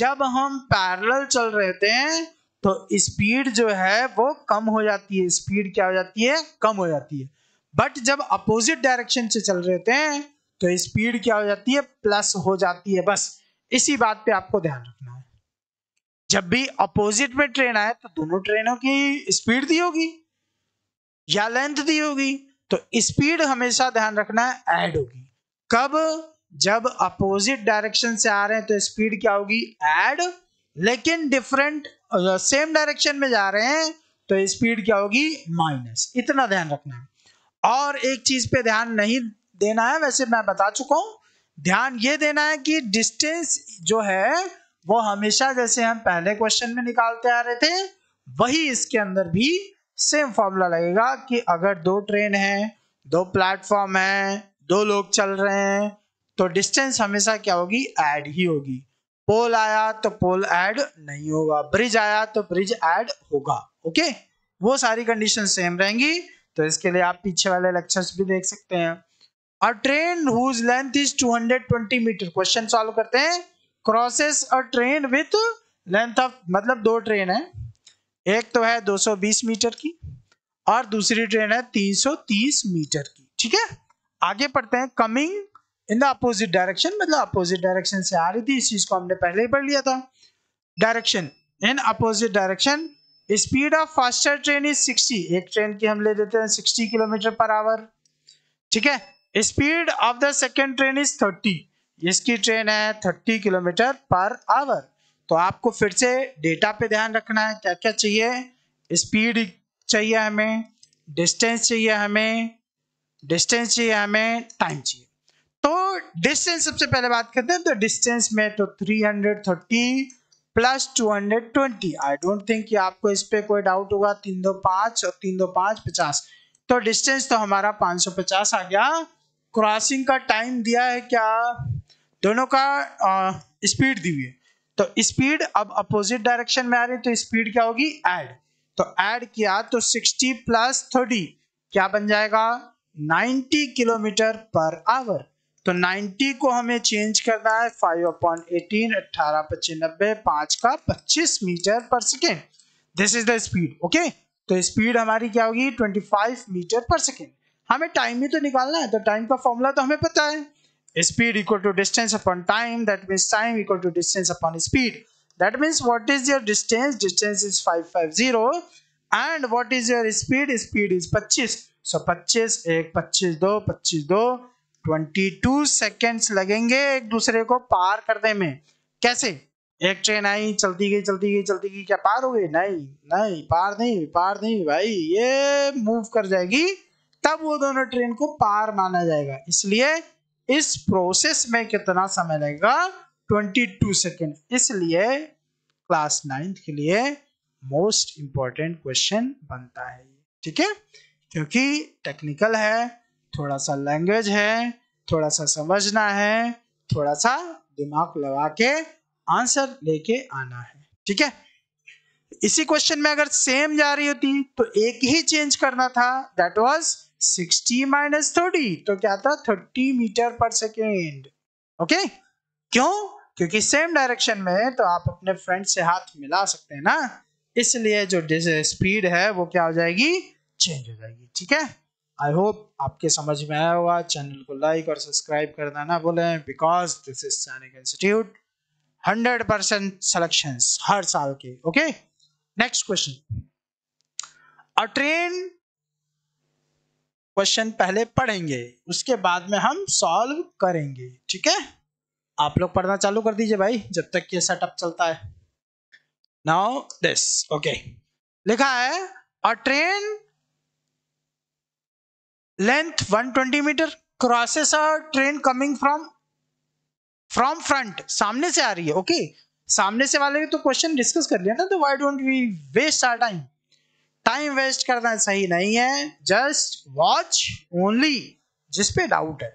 जब हम पैरेलल चल रहे थे तो स्पीड जो है वो कम हो जाती है स्पीड क्या हो जाती है कम हो जाती है बट जब अपोजिट डायरेक्शन से चल रहे थे तो स्पीड क्या हो जाती है प्लस हो जाती है बस इसी बात पे आपको ध्यान रखना है जब भी अपोजिट में ट्रेन आए तो दोनों ट्रेनों की स्पीड दी होगी या लेंथ दी होगी तो स्पीड हमेशा ध्यान रखना है एड होगी कब जब अपोजिट डायरेक्शन से आ रहे हैं तो स्पीड क्या होगी एड लेकिन डिफरेंट सेम डायरेक्शन में जा रहे हैं तो स्पीड क्या होगी माइनस इतना ध्यान रखना है और एक चीज पे ध्यान नहीं देना है वैसे मैं बता चुका हूं ध्यान ये देना है कि डिस्टेंस जो है वो हमेशा जैसे हम पहले क्वेश्चन में निकालते आ रहे थे वही इसके अंदर भी सेम फॉर्मूला लगेगा कि अगर दो ट्रेन है दो प्लेटफॉर्म है दो लोग चल रहे हैं तो डिस्टेंस हमेशा क्या होगी ऐड ही होगी पोल आया तो पोल ऐड नहीं होगा ब्रिज आया तो ब्रिज ऐड होगा ओके वो सारी कंडीशन सेम रहेंगी तो इसके लिए आप पीछे वाले लेक्चर्स भी देख सकते हैं a train whose length is 220 metre question solve करते हैं crosses a train with length of मतलब दो ट्रेन है एक तो है 220 मीटर की और दूसरी ट्रेन है 330 मीटर की ठीक है आगे पढ़ते हैं coming in the opposite direction मतलब अपोजिट डायरेक्शन से आ रही थी इस चीज को हमने पहले ही पढ़ लिया था direction in opposite direction speed of faster train is 60 एक ट्रेन की हम ले देते हैं 60 किलोमीटर पर आवर ठीक है speed of the second train is 30 इसकी ट्रेन है 30 किलोमीटर पर आवर तो आपको फिर से डेटा पे ध्यान रखना है क्या क्या चाहिए स्पीड चाहिए हमें डिस्टेंस चाहिए हमें डिस्टेंस चाहिए हमें टाइम चाहिए तो डिस्टेंस सबसे पहले बात करते हैं तो डिस्टेंस में तो 330 प्लस 220 आई डोंट थिंक कि आपको इस पे कोई डाउट होगा तीन दो पाँच और तीन दो पाँच पचास तो डिस्टेंस तो हमारा 550 आ गया क्रॉसिंग का टाइम दिया है क्या दोनों का स्पीड दी हुई है तो स्पीड अब अपोजिट डायरेक्शन में आ रही तो स्पीड क्या होगी एड तो एड किया तो 60 प्लस 30 क्या बन जाएगा 90 किलोमीटर पर आवर तो 90 को हमें चेंज करना है 5 अपॉन एटीन अट्ठारह पच्चीस नब्बे पांच का 25 मीटर पर second this is the speed okay तो स्पीड हमारी क्या होगी 25 मीटर पर सेकेंड हमें टाइम ही तो निकालना है तो टाइम का फॉर्मूला तो हमें पता है speed equal to distance upon time that means time equal to distance upon speed that means what is your distance distance is 550 and what is your speed speed is 25 so, 25 ek 25 do 25 do 22 seconds lagenge ek dusre ko par karne mein kaise ek train aayi chalti gayi chalti gayi chalti gayi kya पार हो गई nahi नहीं पार नहीं पार नहीं भाई ये move कर जाएगी तब वो दोनों ट्रेन को पार माना जाएगा इसलिए इस प्रोसेस में कितना समय लगेगा 22 सेकेंड इसलिए क्लास नाइन्थ के लिए मोस्ट इंपॉर्टेंट क्वेश्चन बनता है ठीक है क्योंकि टेक्निकल है थोड़ा सा लैंग्वेज है थोड़ा सा समझना है थोड़ा सा दिमाग लगा के आंसर लेके आना है ठीक है इसी क्वेश्चन में अगर सेम जा रही होती तो एक ही चेंज करना था that was sixty minus thirty तो क्या था थर्टी मीटर पर सेकेंड ओके क्यों क्योंकि सेम डायरेक्शन में है तो आप अपने फ्रेंड से हाथ मिला सकते हैं ना इसलिए जो स्पीड है वो क्या हो जाएगी चेंज हो जाएगी ठीक है आई होप आपके समझ में आया होगा चैनल को लाइक और सब्सक्राइब कर देना बोले because this is Sainik institute hundred percent selection हर साल के okay next question a train question पहले पढ़ेंगे उसके बाद में हम सॉल्व करेंगे ठीक है आप लोग पढ़ना चालू कर दीजिए भाई जब तक ये सेटअप चलता है नाउ दिस ओके लिखा है a train length 120 metre crosses a train coming from from front सामने से आ रही है ओके okay? सामने से वाले तो क्वेश्चन डिस्कस कर लिया ना तो why don't we waste our time time waste करना सही नहीं है जस्ट वॉच ओनली जिसपे डाउट है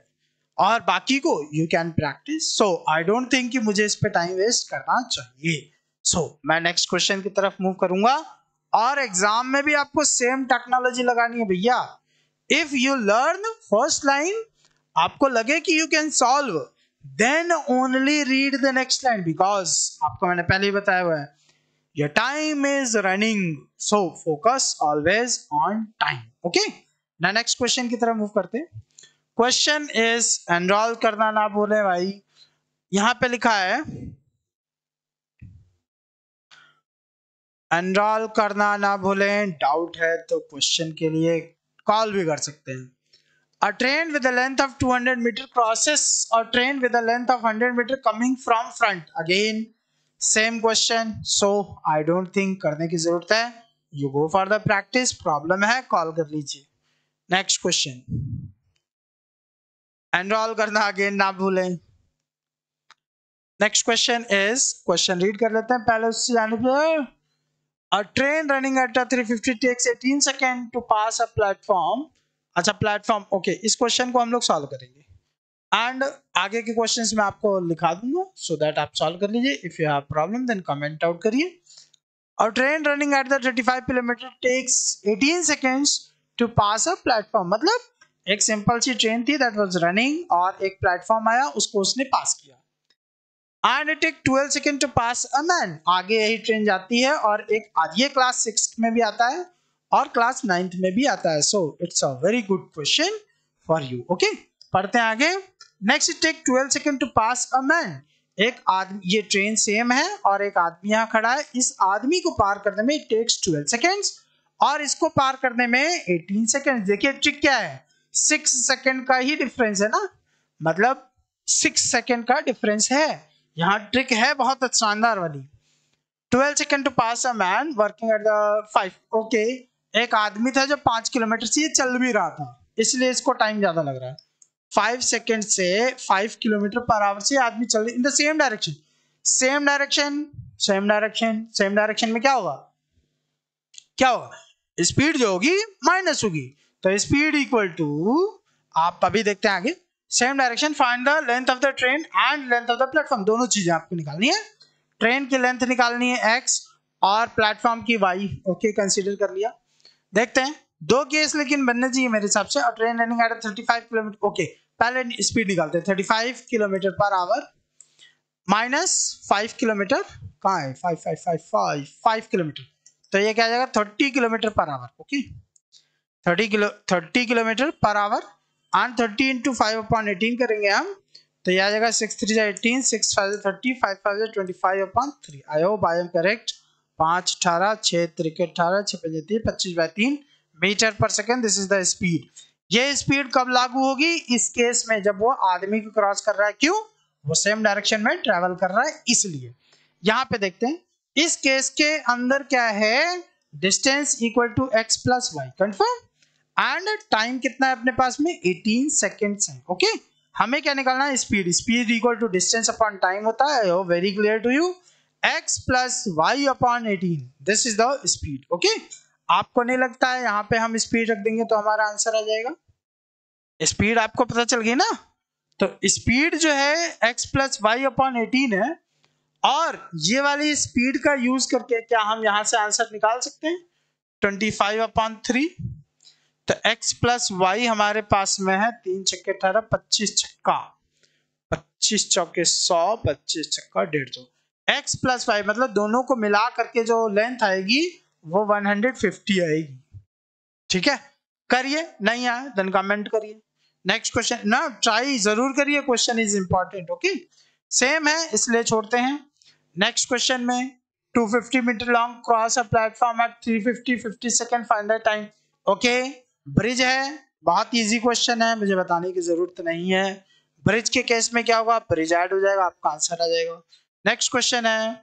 और बाकी को you can practise so I don't think कि मुझे इस पे टाइम वेस्ट करना चाहिए सो so, मैं नेक्स्ट क्वेश्चन की तरफ मूव करूंगा और एग्जाम में भी आपको सेम टेक्नोलॉजी लगानी है भैया if you learn first line आपको लगे कि you can solve then only read the next line because आपको मैंने पहले ही बताया हुआ है your time is running so focus always on time okay now next question की तरफ move करते हैं question is enroll करना ना भूले भाई यहां पे लिखा है एनरोल करना ना भूलें डाउट है तो क्वेश्चन के लिए कॉल भी कर सकते हैं A train with a length of 200 meter crosses a train with a length of 100 meter coming from front. Again, same question so I don't think करने की जरूरत है you go for the practice problem है call कर लीजिए next question enrol करना again ना भूलें next question is question read कर लेते हैं पहले उससे जाने पर A train running at a 350 takes 18 second to pass a platform अच्छा प्लेटफॉर्म ओके इस क्वेश्चन को हम लोग सॉल्व करेंगे एंड आगे के क्वेश्चंस मैं आपको लिखा दूंगा सो दैट आप सॉल्व कर लीजिए if you have problem then comment out करिए और train running at the 35 kilometre takes 18 seconds to pass a platform मतलब एक सिंपल सी ट्रेन थी दैट वाज रनिंग और एक प्लेटफॉर्म आया उसको उसने पास किया and it take 12 second to pass a man आगे यही ट्रेन जाती है और एक ये क्लास 6 में भी आता है और क्लास 9th में भी आता है so it's a very good question for you okay पढ़ते हैं आगे next it take twelve second to pass a man एक आदमी ये ट्रेन सेम है और एक आदमी यहाँ खड़ा है इस आदमी को पार करने में इट टेक्स ट्वेल्व सेकेंड्स और इसको पार करने में एटीन सेकेंड देखिए ट्रिक क्या है सिक्स सेकेंड का ही डिफरेंस है ना मतलब सिक्स सेकेंड का डिफरेंस है यहाँ ट्रिक है बहुत शानदार वाली twelve second to pass a man working at the five okay एक आदमी था जो पाँच किलोमीटर से चल भी रहा था इसलिए इसको टाइम ज़्यादा लग रहा है फाइव सेकेंड से फाइव किलोमीटर पर आवर से आदमी चल in the same direction same direction same direction same direction में क्या होगा क्या होगा स्पीड जो होगी माइनस होगी तो स्पीड इक्वल टू आप अभी देखते हैं आगे same direction find the length of the train and length of the platform दोनों चीजें आपको निकालनी है ट्रेन की लेंथ निकालनी है एक्स और प्लेटफॉर्म की वाई ओके कंसिडर कर लिया देखते हैं दो केस लेकिन बनने चाहिए मेरे हिसाब से और train running at thirty five kilometre okay पहले स्पीड निकालते हैं thirty five kilometre per hour minus five kilometre कहाँ है five five five five five kilometre तो ये क्या जाएगा thirty kilometre per hour okay thirty kilo thirty kilometre per hour and thirty into five upon eighteen करेंगे हम तो यह आ जाएगा सिक्स थ्री जै eighteen six five thirty five five twenty five upon three I hope I am correct पाँच अठारह छः त्रिकेट अठारह छः पचहत्तर पच्चीस बाय तीन मीटर पर second this is the speed ये स्पीड कब लागू होगी इस केस में जब वो आदमी को क्रॉस कर रहा है क्यों वो सेम डायरेक्शन में ट्रेवल कर रहा है इसलिए यहां पे देखते हैं इस केस के अंदर क्या है distance equal to x plus y confirm and time कितना है अपने पास में एटीन सेकेंड है ओके हमें क्या निकालना है speed speed equal to distance upon time होता है very clear to you x plus y upon eighteen this is the speed okay आपको नहीं लगता है यहाँ पे हम स्पीड रख देंगे तो हमारा आंसर आ जाएगा स्पीड आपको पता चल गई ना तो स्पीड जो है x plus y upon eighteen है और ये वाली स्पीड का यूज करके क्या हम यहां से आंसर निकाल सकते हैं ट्वेंटी फाइव अपॉन थ्री तो x प्लस वाई हमारे पास में है तीन छक्के अठारह पच्चीस छक्का पच्चीस चौके सौ पच्चीस छक्का डेढ़ सौ एक्स प्लस वाई मतलब दोनों को मिला करके जो लेंथ आएगी वो 150 आएगी ठीक है करिए नहीं आए देन कमेंट करिए नेक्स्ट क्वेश्चन ना ट्राई जरूर करिए question is important okay same है इसलिए छोड़ते हैं नेक्स्ट क्वेश्चन में 250 metre long cross a platform at 350 50 second find the time okay bridge है बहुत इजी क्वेश्चन है मुझे बताने की जरूरत नहीं है ब्रिज के केस में क्या होगा ब्रिज ऐड हो जाएगा आपका आंसर आ जाएगा नेक्स्ट क्वेश्चन है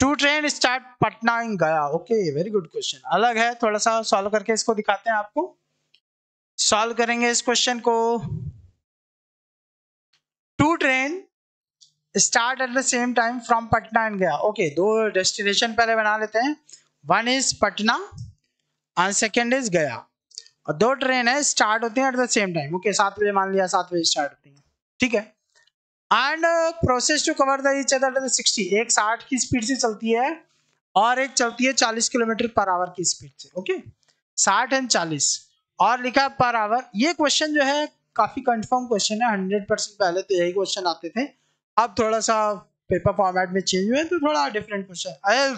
two train start Patna in Gaya okay very good question अलग है थोड़ा सा सॉल्व करके इसको दिखाते हैं आपको सॉल्व करेंगे इस क्वेश्चन को two train start at the same time from Patna and Gaya okay दो डेस्टिनेशन पहले बना लेते हैं one is Patna and second is Gaya और दो ट्रेन है स्टार्ट होती है at the same time okay सात बजे मान लिया सात बजे स्टार्ट होती है ठीक है and process to cover the each other the sixty एक साठ की स्पीड से चलती है और एक चलती है चालीस किलोमीटर पर आवर की स्पीड से ओके साठ एंड चालीस और लिखा पर आवर ये क्वेश्चन जो है काफी कंफर्म क्वेश्चन है हंड्रेड परसेंट पहले तो यही क्वेश्चन आते थे अब थोड़ा सा पेपर फॉर्मेट में चेंज हुए तो थोड़ा different question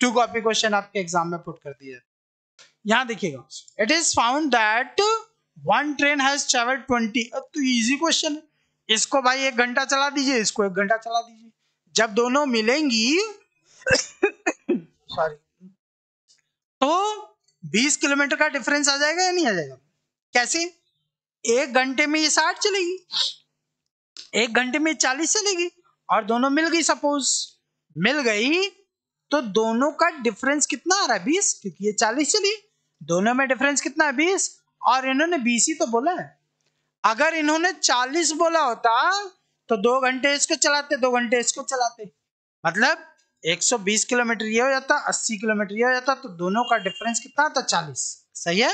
to copy question आपके एग्जाम में पुट कर दिए यहाँ देखिएगा it is found that one train has travelled twenty अब तो इजी क्वेश्चन है इसको भाई एक घंटा चला दीजिए इसको एक घंटा चला दीजिए जब दोनों मिलेंगी सॉरी (coughs) तो बीस किलोमीटर का डिफरेंस आ जाएगा या नहीं आ जाएगा कैसे एक घंटे में ये साठ चलेगी एक घंटे में चालीस चलेगी और दोनों मिल गई सपोज मिल गई तो दोनों का डिफरेंस कितना आ रहा है बीस क्योंकि ये चालीस चली दोनों में डिफरेंस कितना है बीस और इन्होंने बीस ही तो बोला है अगर इन्होंने चालीस बोला होता तो दो घंटे इसको चलाते दो घंटे इसको चलाते मतलब 120 किलोमीटर ये हो जाता 80 किलोमीटर ये हो जाता तो दोनों का डिफरेंस कितना आता 40 सही है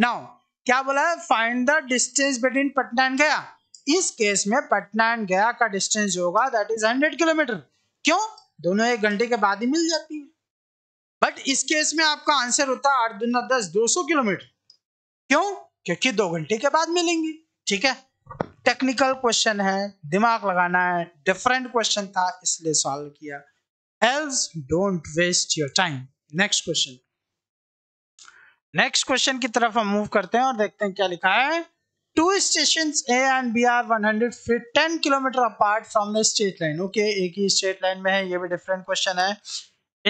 नाउ क्या बोला है find the distance between Patna and Gaya इस केस में पटना एंड गया का डिस्टेंस होगा दैट इज 100 किलोमीटर क्यों दोनों एक घंटे के बाद ही मिल जाती है बट इस केस में आपका आंसर होता है आठ दुना दस दो सौ किलोमीटर क्यों क्योंकि दो घंटे के बाद मिलेंगे ठीक है टेक्निकल क्वेश्चन है दिमाग लगाना है डिफरेंट क्वेश्चन था इसलिए सॉल्व किया else don't waste your time next question next question की तरफ हम मूव करते हैं और देखते हैं क्या लिखा है two stations a and b are 100 feet 10 km apart from the straight line okay एक ही स्टेट लाइन में है ye भी डिफरेंट क्वेश्चन है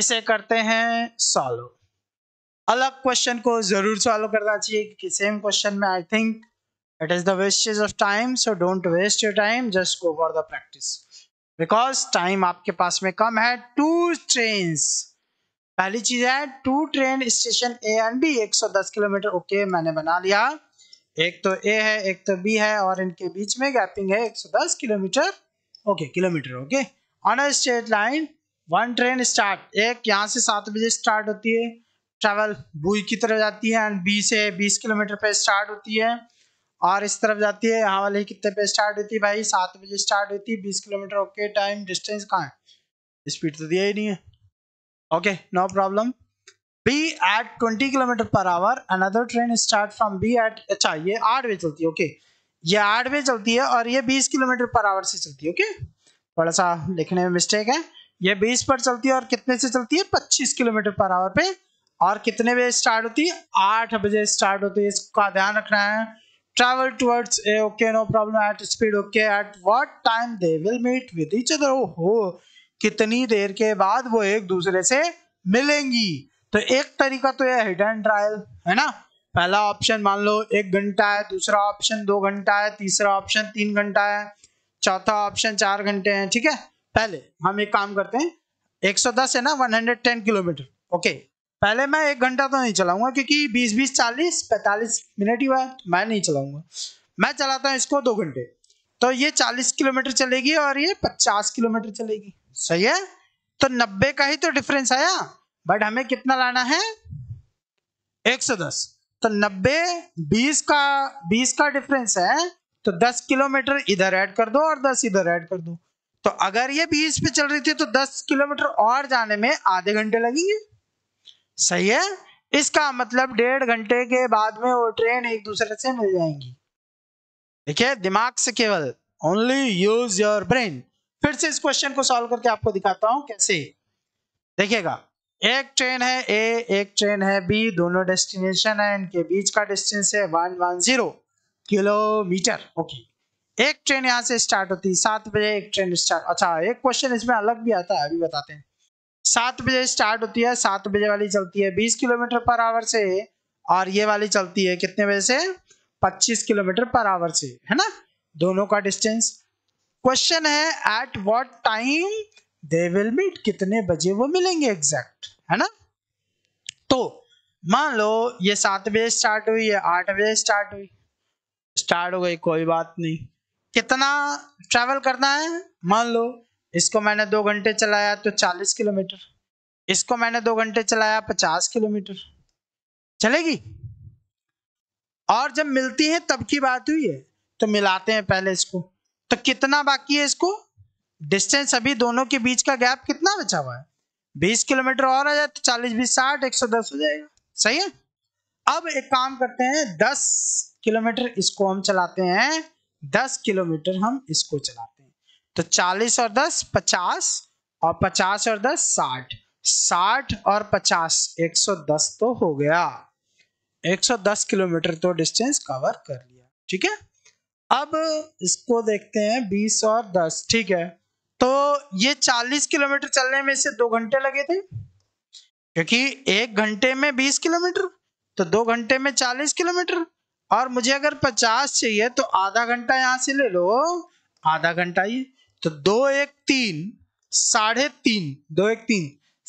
इसे करते हैं सॉल्व अलग क्वेश्चन को जरूर सॉल्व करना चाहिए क्योंकि सेम क्वेश्चन में I think it is the wastage of time so don't waste your time just go for the practice because time आपके पास में कम है टू ट्रेन पहली चीज है two train station A and B 110 kilometre okay मैंने बना लिया एक तो ए है एक तो बी है और इनके बीच में गैपिंग है 110 kilometre okay kilometre okay on a straight line one train start एक यहाँ से सात बजे स्टार्ट होती है ट्रेवल बुई की तरफ जाती है एंड बी से बीस किलोमीटर पे स्टार्ट होती है और इस तरफ जाती है यहाँ वाली कितने पे स्टार्ट होती है भाई सात बजे स्टार्ट होती है बीस किलोमीटर ओके टाइम डिस्टेंस कहाँ है स्पीड तो दिया ही नहीं है okay no problem B at twenty kilometre per hour another train start from B at अच्छा ये आठ बजे चलती है ओके ये आठ बजे चलती है और ये बीस किलोमीटर पर आवर से चलती है ओके थोड़ा सा लिखने में मिस्टेक है ये बीस पर चलती है और कितने से चलती है पच्चीस किलोमीटर पर आवर पे और कितने बजे स्टार्ट होती है आठ बजे स्टार्ट होती है इसका ध्यान रखना है travel towards A, okay, no problem, at speed, okay, at what time they will meet with each other, oh, कितनी देर के बाद वो एक दूसरे से मिलेंगी तो एक तरीका तो यह हिट एंड ट्रायल है ना पहला ऑप्शन मान लो एक घंटा है दूसरा ऑप्शन दो घंटा है तीसरा ऑप्शन तीन घंटा है चौथा ऑप्शन चार घंटे हैं ठीक है पहले हम एक काम करते हैं 110 है ना 110 किलोमीटर ओके पहले मैं एक घंटा तो नहीं चलाऊंगा क्योंकि बीस बीस चालीस पैंतालीस मिनट ही हुआ है तो मैं नहीं चलाऊंगा मैं चलाता हूँ इसको दो घंटे तो ये चालीस किलोमीटर चलेगी और ये पचास किलोमीटर चलेगी सही है तो नब्बे का ही तो डिफरेंस आया बट हमें कितना लाना है एक सौ दस तो नब्बे बीस का बीस का डिफरेंस है तो दस किलोमीटर इधर ऐड कर दो और दस इधर ऐड कर दो तो अगर ये बीस पे चल रही थी तो दस किलोमीटर और जाने में आधे घंटे लगेंगे सही है इसका मतलब डेढ़ घंटे के बाद में वो ट्रेन एक दूसरे से मिल जाएंगी ठीक है दिमाग से केवल ओनली यूज योर ब्रेन फिर से इस क्वेश्चन को सॉल्व करके आपको दिखाता हूं कैसे देखिएगा एक ट्रेन है ए एक ट्रेन है बी दोनों डेस्टिनेशन है इनके बीच का डिस्टेंस है one one zero kilometre okay एक ट्रेन यहां से स्टार्ट होती है सात बजे एक ट्रेन स्टार्ट अच्छा एक क्वेश्चन इसमें अलग भी आता है अभी बताते हैं सात बजे स्टार्ट होती है सात बजे वाली चलती है बीस किलोमीटर पर आवर से और ये वाली चलती है कितने बजे से पच्चीस किलोमीटर पर आवर से है ना दोनों का डिस्टेंस क्वेश्चन है at what time they will meet कितने बजे वो मिलेंगे एग्जैक्ट है ना तो मान लो ये सात बजे स्टार्ट हुई है आठ बजे स्टार्ट हुई स्टार्ट हो गई कोई बात नहीं कितना ट्रैवल करना है मान लो इसको मैंने दो घंटे चलाया तो चालीस किलोमीटर इसको मैंने दो घंटे चलाया पचास किलोमीटर चलेगी और जब मिलती है तब की बात हुई है तो मिलाते हैं पहले इसको तो कितना बाकी है इसको डिस्टेंस अभी दोनों के बीच का गैप कितना बचा हुआ है बीस किलोमीटर और आ जाए तो चालीस बीस साठ एक सौ दस हो जाएगा सही है अब एक काम करते हैं दस किलोमीटर इसको हम चलाते हैं दस किलोमीटर हम इसको चलाते हैं तो 40 और 10 50 और 50 और 10 60 साठ और 50 110 तो हो गया 110 किलोमीटर तो डिस्टेंस कवर कर लिया ठीक है अब इसको देखते हैं 20 और 10 ठीक है तो ये 40 किलोमीटर चलने में से दो घंटे लगे थे क्योंकि एक घंटे में 20 किलोमीटर तो दो घंटे में 40 किलोमीटर और मुझे अगर 50 चाहिए तो आधा घंटा यहां से ले लो आधा घंटा ये तो दो एक तीन साढ़े तीन दो एक तीन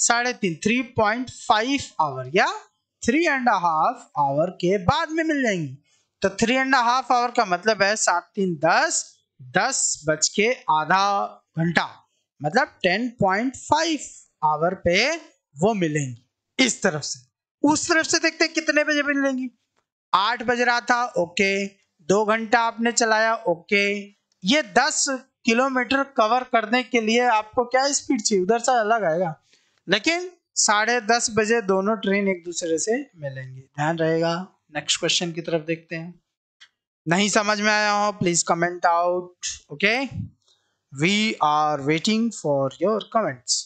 साढ़े तीन थ्री पॉइंट फाइव आवर या थ्री एंड हाफ आवर के बाद में मिल जाएंगी तो थ्री एंड हाफ आवर का मतलब है सात तीन दस दस बज के आधा घंटा मतलब टेन पॉइंट फाइव आवर पे वो मिलेंगी इस तरफ से उस तरफ से देखते हैं कितने बजे मिलेंगी आठ बज रहा था ओके दो घंटा आपने चलाया ओके ये दस किलोमीटर कवर करने के लिए आपको क्या स्पीड चाहिए उधर से अलग आएगा लेकिन साढ़े दस बजे दोनों ट्रेन एक दूसरे से मिलेंगे ध्यान रहेगा नेक्स्ट क्वेश्चन की तरफ देखते हैं नहीं समझ में आया हो please comment out okay we are waiting for your comments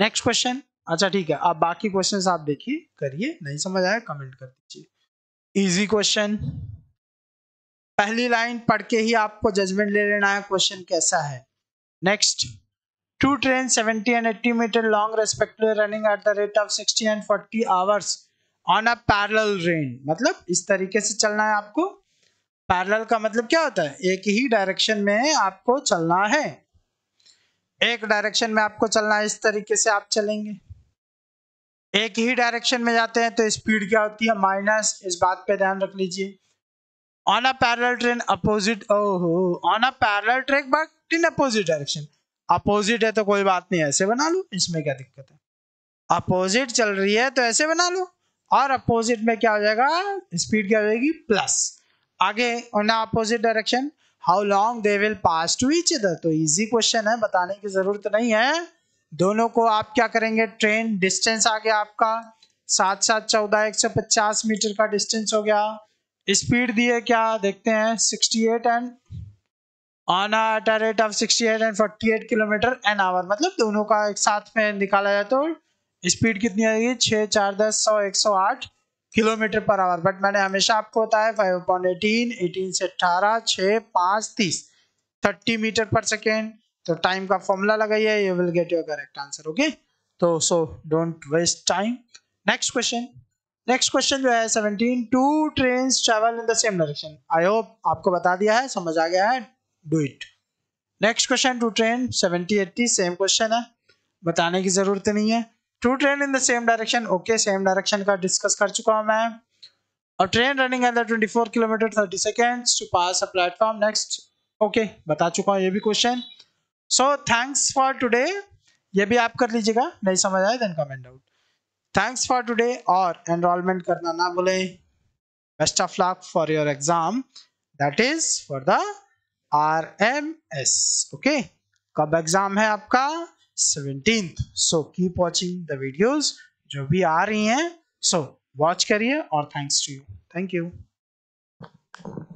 next question अच्छा ठीक है आप बाकी क्वेश्चन आप देखिए करिए नहीं समझ आया कमेंट कर दीजिए इजी क्वेश्चन पहली लाइन पढ़ के ही आपको जजमेंट ले लेना है क्वेश्चन कैसा है next two train 70 and 80 metre long respectively running at the rate of 60 and 40 hours on a parallel रेन मतलब इस तरीके से चलना है आपको पैरल का मतलब क्या होता है एक ही डायरेक्शन में आपको चलना है एक डायरेक्शन में आपको चलना है इस तरीके से आप चलेंगे एक ही डायरेक्शन में जाते हैं तो स्पीड क्या होती है माइनस इस बात पे ध्यान रख लीजिए on a parallel train opposite oh on a parallel track but in opposite direction opposite है तो कोई बात नहीं ऐसे बना लो इसमें क्या दिक्कत है opposite चल रही है तो ऐसे बना लो और opposite में क्या हो जाएगा स्पीड क्या हो जाएगी प्लस आगे opposite direction how long they will pass to each other तो इजी क्वेश्चन है बताने की जरूरत नहीं है दोनों को आप क्या करेंगे ट्रेन डिस्टेंस आ गया आपका सात सात चौदह एक सौ पचास मीटर का डिस्टेंस हो गया स्पीड दी है क्या देखते हैं 68 and on at a rate of 68 and 48 kilometre an hour मतलब दोनों का एक साथ में निकाला जाए तो स्पीड कितनी आएगी छः चार दस सौ एक सौ आठ किलोमीटर पर आवर बट मैंने हमेशा आपको बताया फाइव पॉइंट एटीन एटीन से अट्ठारह छः पाँच तीस थर्टी मीटर पर सेकेंड तो टाइम का फॉर्मूला लगाइए you will get your correct answer okay तो so don't waste time next question next question जो है seventeen two train travel in the same direction I hope आपको बता दिया है समझ आ गया है do it next question two train seventy eighty same question है बताने की जरूरत नहीं है two train in the same direction okay same direction का डिस्कस कर चुका हूं मैं और train running at the 24 kilometre 30 seconds to pass a platform next okay बता चुका हूं ये भी question so thanks for today ये भी आप कर लीजिएगा नहीं समझ आए then comment out thanks for today और एनरोलमेंट करना ना भूलें best of luck for your exam that is for the R M S okay कब एग्जाम है आपका seventeen so keep watching the videos जो भी आ रही हैं सो वॉच करिए और thanks to you thank you